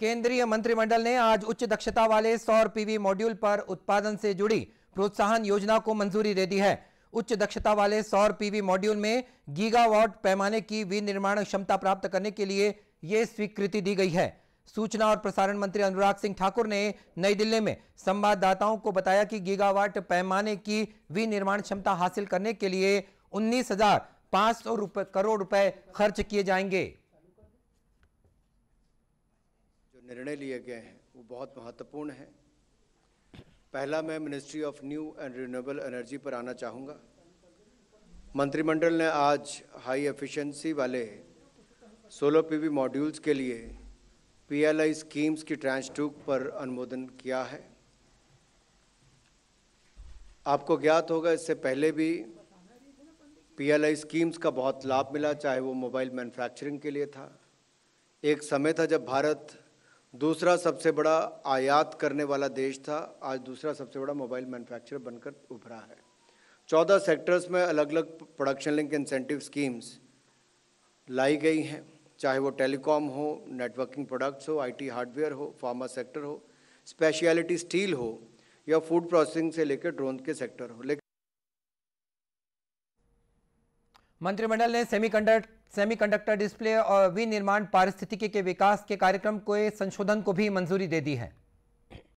केंद्रीय मंत्रिमंडल ने आज उच्च दक्षता वाले सौर पीवी मॉड्यूल पर उत्पादन से जुड़ी प्रोत्साहन योजना को मंजूरी दे दी है उच्च दक्षता वाले सौर पीवी मॉड्यूल में गीगावाट पैमाने की विनिर्माण क्षमता प्राप्त करने के लिए ये स्वीकृति दी गई है सूचना और प्रसारण मंत्री अनुराग सिंह ठाकुर ने नई दिल्ली में संवाददाताओं को बताया कि गीगावाट पैमाने की विनिर्माण क्षमता हासिल करने के लिए उन्नीस हजार पाँच सौ करोड़ रुपए खर्च किए जाएंगे निर्णय लिए गए हैं वो बहुत महत्वपूर्ण हैं पहला मैं ministry of new and renewable energy पर आना चाहूँगा मंत्रिमंडल ने आज हाई एफिशिएंसी वाले सोलर पीवी मॉड्यूल्स के लिए पीएलआई स्कीम्स की ट्रांच टू पर अनुमोदन किया है आपको ज्ञात होगा इससे पहले भी पीएलआई स्कीम्स का बहुत लाभ मिला चाहे वो मोबाइल मैन्युफैक्चरिंग के लिए था एक समय था जब भारत दूसरा सबसे बड़ा आयात करने वाला देश था आज दूसरा सबसे बड़ा मोबाइल मैन्युफैक्चरर बनकर उभरा है चौदह सेक्टर्स में अलग अलग प्रोडक्शन लिंक इंसेंटिव स्कीम्स लाई गई हैं चाहे वो टेलीकॉम हो नेटवर्किंग प्रोडक्ट्स हो आईटी हार्डवेयर हो फार्मा सेक्टर हो स्पेशलिटी स्टील हो या फूड प्रोसेसिंग से लेकर ड्रोन के सेक्टर हो लेकिन मंत्रिमंडल ने सेमीकंडक्टर सेमीकंडक्टर डिस्प्ले और विनिर्माण पारिस्थितिकी के विकास के कार्यक्रम के संशोधन को भी मंजूरी दे दी है